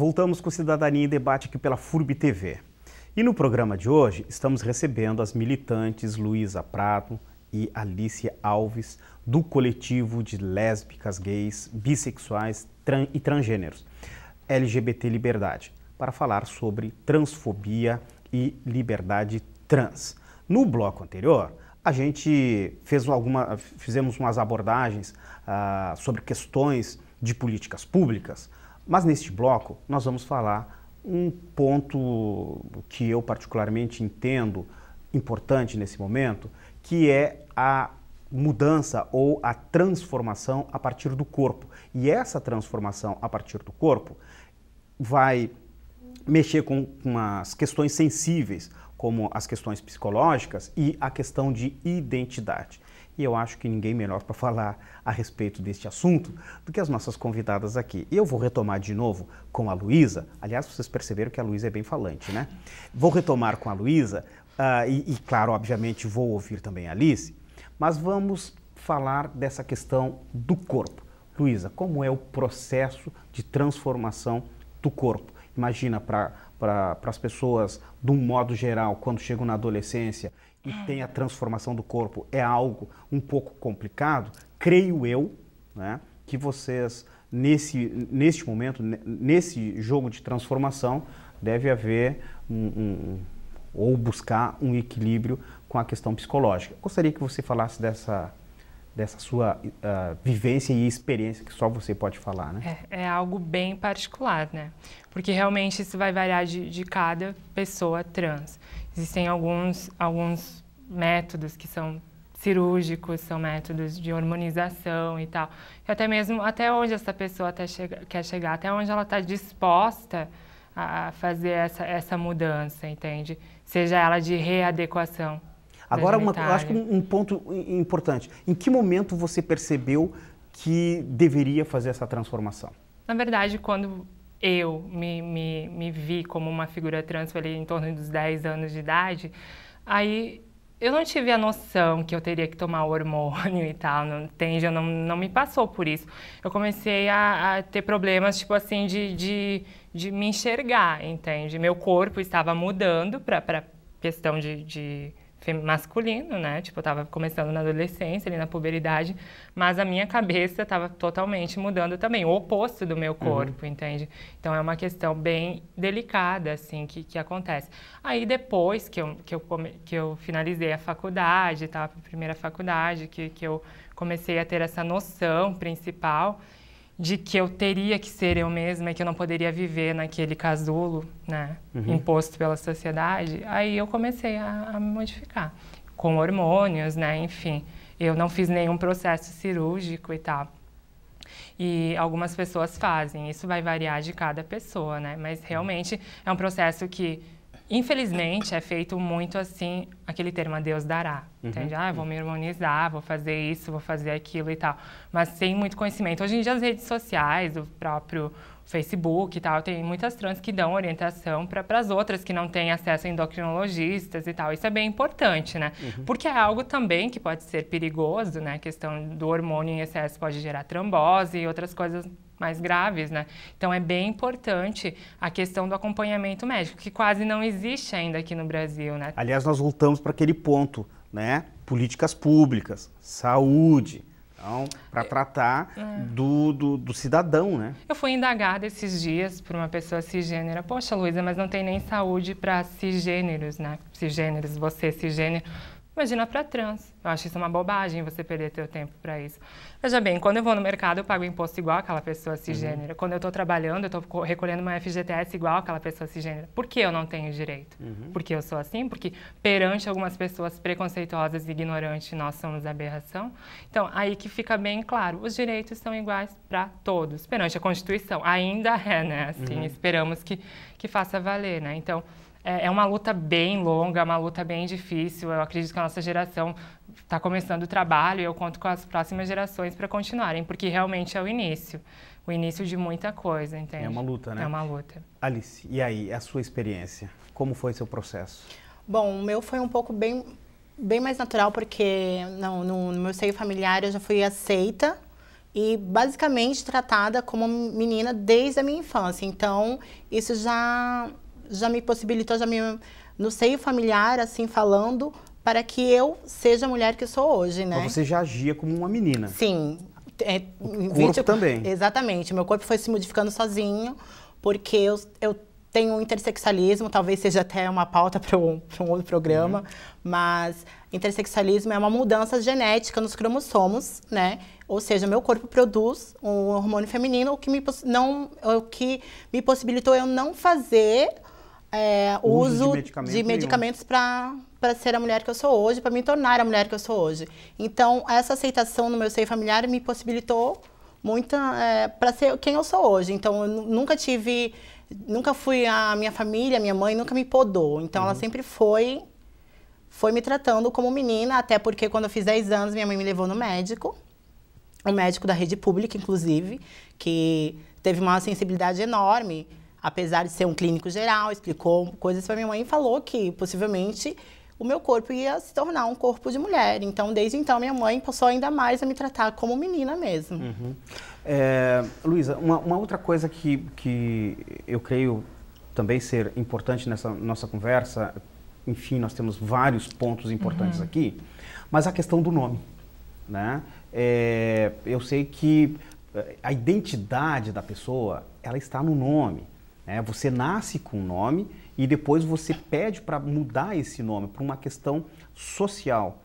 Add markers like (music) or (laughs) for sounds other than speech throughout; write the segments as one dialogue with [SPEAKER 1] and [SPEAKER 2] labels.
[SPEAKER 1] Voltamos com Cidadania em Debate aqui pela FURB TV. E no programa de hoje estamos recebendo as militantes Luísa Prado e Alicia Alves do coletivo de lésbicas, gays, bissexuais tran e transgêneros LGBT Liberdade para falar sobre transfobia e liberdade trans. No bloco anterior, a gente fez alguma, fizemos umas abordagens ah, sobre questões de políticas públicas, mas neste bloco nós vamos falar um ponto que eu particularmente entendo importante nesse momento, que é a mudança ou a transformação a partir do corpo. E essa transformação a partir do corpo vai mexer com, com as questões sensíveis, como as questões psicológicas e a questão de identidade. E eu acho que ninguém melhor para falar a respeito deste assunto do que as nossas convidadas aqui. Eu vou retomar de novo com a Luísa. Aliás, vocês perceberam que a Luísa é bem falante, né? Vou retomar com a Luísa uh, e, e, claro, obviamente, vou ouvir também a Alice, mas vamos falar dessa questão do corpo. Luísa, como é o processo de transformação do corpo? Imagina para para as pessoas de um modo geral quando chegam na adolescência e é. tem a transformação do corpo é algo um pouco complicado, creio eu, né, que vocês nesse neste momento nesse jogo de transformação deve haver um, um ou buscar um equilíbrio com a questão psicológica. Gostaria que você falasse dessa dessa sua uh, vivência e experiência que só você pode falar, né?
[SPEAKER 2] É, é, algo bem particular, né? Porque realmente isso vai variar de, de cada pessoa trans. Existem alguns, alguns métodos que são cirúrgicos, são métodos de hormonização e tal. E até mesmo até onde essa pessoa até chega, quer chegar, até onde ela está disposta a fazer essa, essa mudança, entende? Seja ela de readequação Agora, uma, eu acho que um,
[SPEAKER 1] um ponto importante. Em que momento você percebeu que deveria fazer essa transformação?
[SPEAKER 2] Na verdade, quando eu me, me, me vi como uma figura trans ali em torno dos 10 anos de idade, aí eu não tive a noção que eu teria que tomar hormônio e tal, não entende? Não, não me passou por isso. Eu comecei a, a ter problemas, tipo assim, de, de, de, me enxergar, entende? Meu corpo estava mudando para questão de, de masculino, né? Tipo, eu tava começando na adolescência, ali na puberdade, mas a minha cabeça tava totalmente mudando também, o oposto do meu uhum. corpo, uhum. entende? Então é uma questão bem delicada, assim, que, que acontece. Aí depois que eu, que, eu, que eu finalizei a faculdade, tá? A primeira faculdade, que, que eu comecei a ter essa noção principal, de que eu teria que ser eu mesma e que eu não poderia viver naquele casulo, né, uhum. imposto pela sociedade, aí eu comecei a, a me modificar com hormônios, né, enfim. Eu não fiz nenhum processo cirúrgico e tal. E algumas pessoas fazem, isso vai variar de cada pessoa, né? Mas realmente é um processo que Infelizmente, é feito muito assim, aquele termo, Deus dará, uhum. entende? Ah, vou uhum. me harmonizar, vou fazer isso, vou fazer aquilo e tal. Mas sem muito conhecimento. Hoje em dia, as redes sociais, o próprio Facebook e tal, tem muitas trans que dão orientação para as outras que não têm acesso a endocrinologistas e tal. Isso é bem importante, né? Uhum. Porque é algo também que pode ser perigoso, né? A questão do hormônio em excesso pode gerar trombose e outras coisas mais graves, né? Então é bem importante a questão do acompanhamento médico, que quase não existe ainda aqui no Brasil, né?
[SPEAKER 1] Aliás, nós voltamos para aquele ponto, né? Políticas públicas, saúde, então, para é, tratar é. do, do, do, cidadão, né?
[SPEAKER 2] Eu fui indagada esses dias por uma pessoa cisgênera. Poxa, Luísa, mas não tem nem saúde para cisgêneros, né? Cisgêneros, você cisgênero. Imagina para trans. Eu acho isso uma bobagem você perder teu tempo para isso. Veja bem, quando eu vou no mercado, eu pago imposto igual aquela pessoa cisgênera. Uhum. Quando eu estou trabalhando, eu estou recolhendo uma FGTS igual aquela pessoa cisgênera. Por que eu não tenho direito? Uhum. Porque eu sou assim? Porque perante algumas pessoas preconceituosas e ignorantes, nós somos aberração? Então, aí que fica bem claro, os direitos são iguais para todos, perante a Constituição. Ainda é, né? Assim, uhum. esperamos que, que faça valer, né? Então, é, é uma luta bem longa, é uma luta bem difícil. Eu acredito que a nossa geração está começando o trabalho e eu conto com as próximas gerações para continuarem, porque realmente é o início o início de muita coisa, entende? É uma luta, né? É uma
[SPEAKER 1] luta. Alice, e aí, a sua experiência? Como foi seu processo?
[SPEAKER 3] Bom, o meu foi um pouco bem, bem mais natural, porque não, no, no meu seio familiar eu já fui aceita e basicamente tratada como menina desde a minha infância. Então, isso já já me possibilitou, já me no seio familiar, assim falando, para que eu seja a mulher que sou hoje, né? Mas
[SPEAKER 1] você já agia como uma menina.
[SPEAKER 3] Sim. É, o corpo 20... também. Exatamente. Meu corpo foi se modificando sozinho, porque eu, eu tenho intersexualismo, talvez seja até uma pauta para um, um, outro programa, uhum. mas intersexualismo é uma mudança genética nos cromossomos, né? Ou seja, meu corpo produz um hormônio feminino, o que me, não, o que me possibilitou eu não fazer é, uso, uso, de, de medicamentos para ser a mulher que eu sou hoje, para me tornar a mulher que eu sou hoje. Então, essa aceitação no meu seio familiar me possibilitou muita é, para ser quem eu sou hoje. Então, eu nunca tive, nunca fui a minha família, minha mãe nunca me podou. Então, uhum. ela sempre foi foi me tratando como menina, até porque quando eu fiz 10 anos, minha mãe me levou no médico, um médico da rede pública, inclusive, que teve uma sensibilidade enorme apesar de ser um clínico geral, explicou coisas para minha mãe e falou que possivelmente o meu corpo ia se tornar um corpo de mulher. Então, desde então, minha mãe passou ainda mais a me tratar como menina mesmo.
[SPEAKER 1] Uhum. É, Luísa, uma, uma, outra coisa que, que eu creio também ser importante nessa nossa conversa, enfim, nós temos vários pontos importantes uhum. aqui, mas a questão do nome. Né? É, eu sei que eh, a identidade da pessoa, ela está no nome. É, você nasce com um nome e depois você pede para mudar esse nome para uma questão social.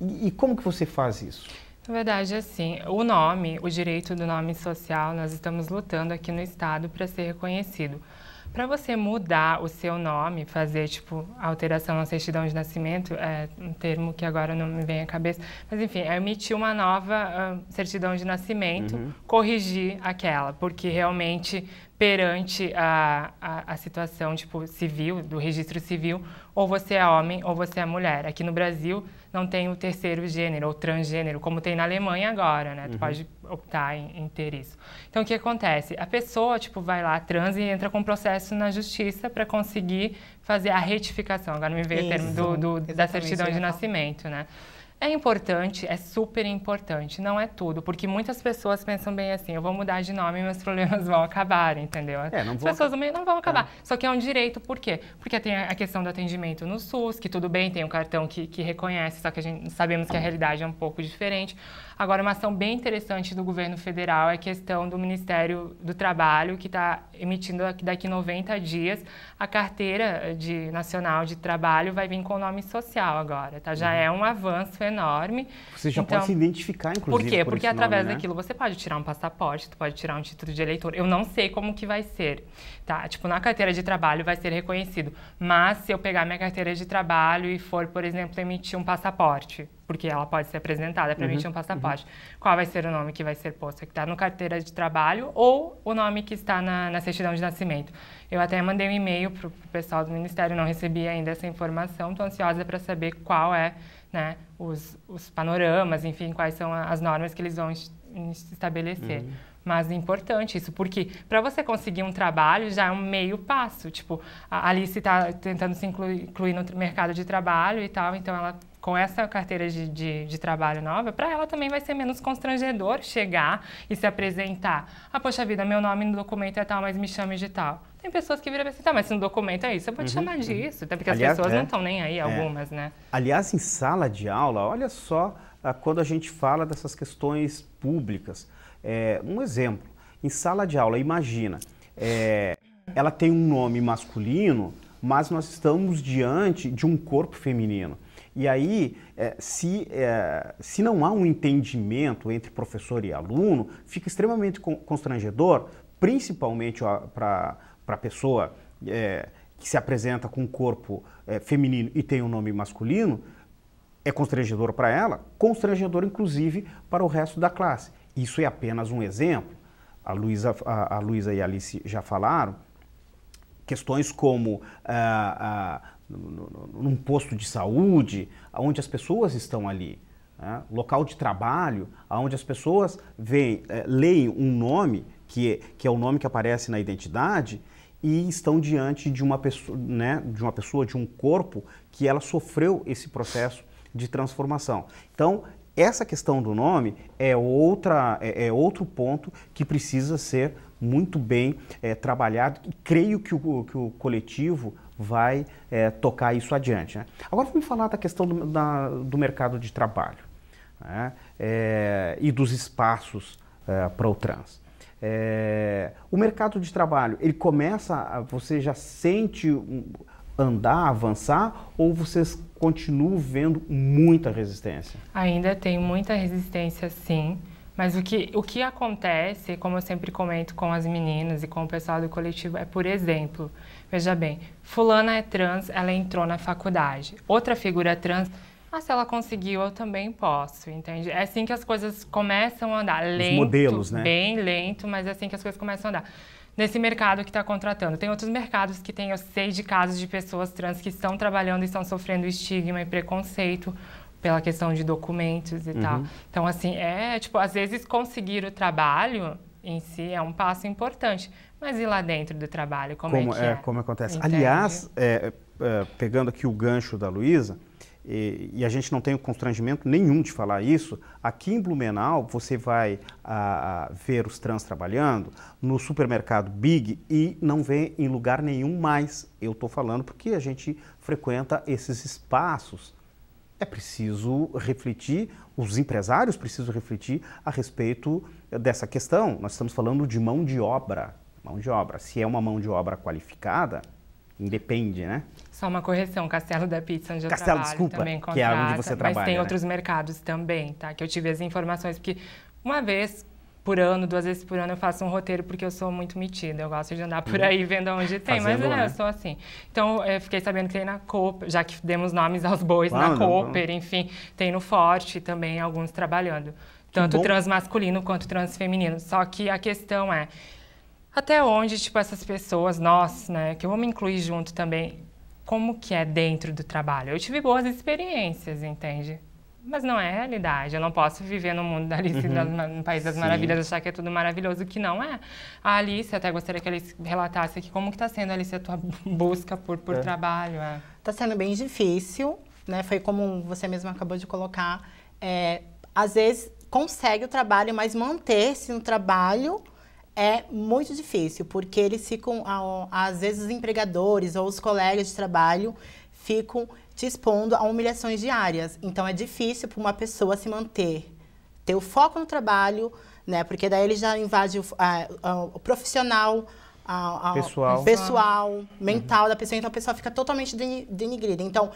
[SPEAKER 1] E, e, como que você faz isso?
[SPEAKER 2] Na verdade, é assim, o nome, o direito do nome social, nós estamos lutando aqui no Estado para ser reconhecido. Para você mudar o seu nome, fazer, tipo, alteração na certidão de nascimento, é um termo que agora não me vem à cabeça, mas enfim, é emitir uma nova uh, certidão de nascimento, uhum. corrigir aquela, porque realmente perante a, a, a, situação tipo civil do registro civil ou você é homem ou você é mulher aqui no Brasil não tem o terceiro gênero ou transgênero como tem na Alemanha agora né tu uhum. pode optar em, em, ter isso então o que acontece a pessoa tipo vai lá trans e entra com processo na justiça para conseguir fazer a retificação agora me veio isso. o termo do, do da certidão de nascimento né é importante, é super importante, não é tudo, porque muitas pessoas pensam bem assim, eu vou mudar de nome e meus problemas vão acabar, entendeu? É, não As pessoas ac... não vão acabar, é. só que é um direito, por quê? Porque tem a questão do atendimento no SUS, que tudo bem, tem um cartão que, que reconhece, só que a gente sabemos que a realidade é um pouco diferente. Agora, uma ação bem interessante do governo federal é a questão do Ministério do Trabalho, que está emitindo daqui 90 dias a carteira de, nacional de trabalho, vai vir com o nome social agora, tá? Já uhum. é um avanço enorme.
[SPEAKER 1] Você já então, pode se identificar, inclusive. Por quê? Por Porque através nome, né? daquilo
[SPEAKER 2] você pode tirar um passaporte, você pode tirar um título de eleitor. Eu não sei como que vai ser, tá? Tipo, na carteira de trabalho vai ser reconhecido. Mas se eu pegar minha carteira de trabalho e for, por exemplo, emitir um passaporte, porque ela pode ser apresentada para uhum, emitir um uhum. passaporte. Uhum. Qual vai ser o nome que vai ser posto? É que está no carteira de trabalho ou o nome que está na, na certidão de nascimento? Eu até mandei um e-mail para o pessoal do Ministério, não recebi ainda essa informação, estou ansiosa para saber qual é né, os, os panoramas, enfim, quais são as normas que eles vão estabelecer. Uhum. Mas é importante isso, porque para você conseguir um trabalho já é um meio passo. Tipo, a Alice está tentando se incluir, incluir, no mercado de trabalho e tal, então ela com essa carteira de, de, de trabalho nova, para ela também vai ser menos constrangedor chegar e se apresentar. Ah, poxa vida, meu nome no documento é tal, mas me chame de tal. Tem pessoas que viram e pensam, assim, tá, mas se no documento é isso, eu vou te uhum, chamar uhum. disso. Até porque Aliás, as pessoas é, não estão nem aí, é. algumas, é. né?
[SPEAKER 1] Aliás, em sala de aula, olha só ah, quando a gente fala dessas questões públicas. É, um exemplo, em sala de aula, imagina, é, ela tem um nome masculino, mas nós estamos diante de um corpo feminino. E aí, é, se, é, se não há um entendimento entre professor e aluno, fica extremamente constrangedor, principalmente para a pessoa é, que se apresenta com um corpo feminino e tem um nome masculino, é constrangedor para ela, constrangedor inclusive para o resto da classe. Isso é apenas um exemplo. A Luísa a, a Luiza e a Alice já falaram. Questões como ah, ah, num posto de saúde, onde as pessoas estão ali. Né? Local de trabalho, onde as pessoas veem, é, leem um nome, que é, que é o nome que aparece na identidade, e estão diante de uma, pessoa, né, de uma pessoa, de um corpo, que ela sofreu esse processo de transformação. Então, essa questão do nome é, outra, é, é outro ponto que precisa ser muito bem é, trabalhado. E creio que o, que o coletivo vai é, tocar isso adiante. Né? Agora vamos falar da questão do, da, do mercado de trabalho né? é, e dos espaços é, para o trans. o mercado de trabalho, ele começa, você já sente andar, avançar, ou vocês continuam vendo muita resistência?
[SPEAKER 2] Ainda tem muita resistência, sim. Mas o que, o que acontece, como eu sempre comento com as meninas e com o pessoal do coletivo, é por exemplo. Veja bem, fulana é trans, ela entrou na faculdade. Outra figura trans, ah, se ela conseguiu, eu também posso, entende? É assim que as coisas começam a andar. Lento, Os modelos, né? Bem lento, mas é assim que as coisas começam a andar nesse mercado que está contratando. Tem outros mercados que tem, eu sei de casos de pessoas trans que estão trabalhando e estão sofrendo estigma e preconceito pela questão de documentos e uhum. tal. Então, assim, é tipo, às vezes conseguir o trabalho em si é um passo importante, mas e lá dentro do trabalho, como, é como é que é? é? Como
[SPEAKER 1] acontece. Aliás, é, é, pegando aqui o gancho da Luísa, e, e, a gente não tem o constrangimento nenhum de falar isso, aqui em Blumenau você vai a, a ver os trans trabalhando no supermercado Big e não vê em lugar nenhum mais. Eu estou falando porque a gente frequenta esses espaços. É preciso refletir, os empresários precisam refletir a respeito dessa questão. Nós estamos falando de mão de obra Mão de obra. Se é uma mão de obra qualificada, independe, né?
[SPEAKER 2] Só uma correção, Castelo da Pizza, onde Castelo, eu trabalho, desculpa, também contrata, que é onde você trabalha, mas tem né? outros mercados também, tá? Que eu tive as informações, porque uma vez por ano, duas vezes por ano eu faço um roteiro porque eu sou muito metida, eu gosto de andar por uhum. aí vendo onde tem, Fazendo, mas é, né? eu sou assim. Então, eu fiquei sabendo que tem na Cooper, já que demos nomes aos bois, claro, na Cooper, enfim, tem no Forte também alguns trabalhando, tanto transmasculino quanto transfeminino. Só que a questão é, até onde, tipo, essas pessoas, nós, né, que eu vou me incluir junto também, como que é dentro do trabalho? Eu tive boas experiências, entende? Mas não é realidade. Eu não posso viver no mundo da Alice, uhum. no País das Sim. Maravilhas, achar que é tudo maravilhoso, que não é. A Alice, até gostaria que a Alice relatasse aqui como que está sendo, Alice, a tua
[SPEAKER 3] (laughs) busca por, por é. trabalho. Está é. sendo bem difícil, né? Foi como você mesma acabou de colocar. É, às vezes consegue o trabalho, mas manter-se no trabalho é muito difícil, porque eles ficam, às vezes, os empregadores ou os colegas de trabalho ficam te expondo a humilhações diárias. Então, é difícil para uma pessoa se manter, ter o foco no trabalho, né? Porque daí ele já invade o, a, a, o profissional, a, pessoal, pessoal mental uhum. da pessoa. Então, a pessoa fica totalmente denigrida. Então,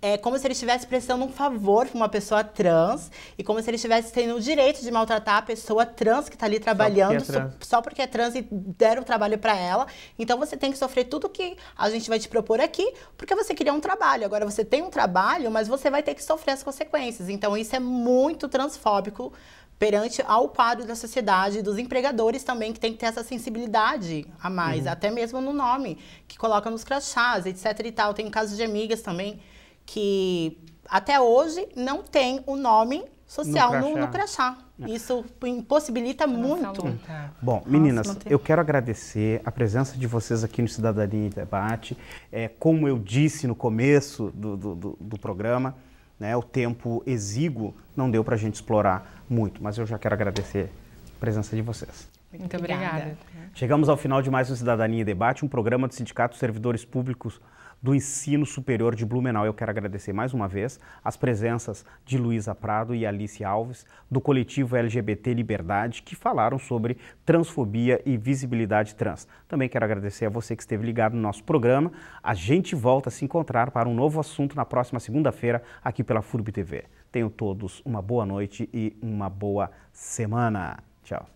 [SPEAKER 3] é como se ele estivesse prestando um favor para uma pessoa trans e como se ele estivesse tendo o direito de maltratar a pessoa trans que está ali trabalhando só porque, é só, só porque é trans e deram trabalho para ela. Então você tem que sofrer tudo que a gente vai te propor aqui porque você queria um trabalho. Agora você tem um trabalho, mas você vai ter que sofrer as consequências. Então isso é muito transfóbico perante ao quadro da sociedade, dos empregadores também, que tem que ter essa sensibilidade a mais, uhum. até mesmo no nome, que coloca nos crachás, etc e tal. Tem casos de amigas também que até hoje não tem o nome social no crachá. No, no crachá. É. Isso impossibilita muito.
[SPEAKER 1] Tá. Bom, Nossa, meninas, eu quero agradecer a presença de vocês aqui no Cidadania e Debate. É, como eu disse no começo do, do, do, do programa, né, o tempo exíguo não deu para a gente explorar muito, mas eu já quero agradecer a presença de vocês.
[SPEAKER 2] Muito, obrigada. obrigada.
[SPEAKER 1] Chegamos ao final de mais um Cidadania e Debate, um programa do Sindicato dos Servidores Públicos do Ensino Superior de Blumenau. Eu quero agradecer mais uma vez as presenças de Luísa Prado e Alice Alves, do coletivo LGBT Liberdade, que falaram sobre transfobia e visibilidade trans. Também quero agradecer a você que esteve ligado no nosso programa. A gente volta a se encontrar para um novo assunto na próxima segunda-feira, aqui pela FURB TV. Tenham todos uma boa noite e uma boa semana. Tchau.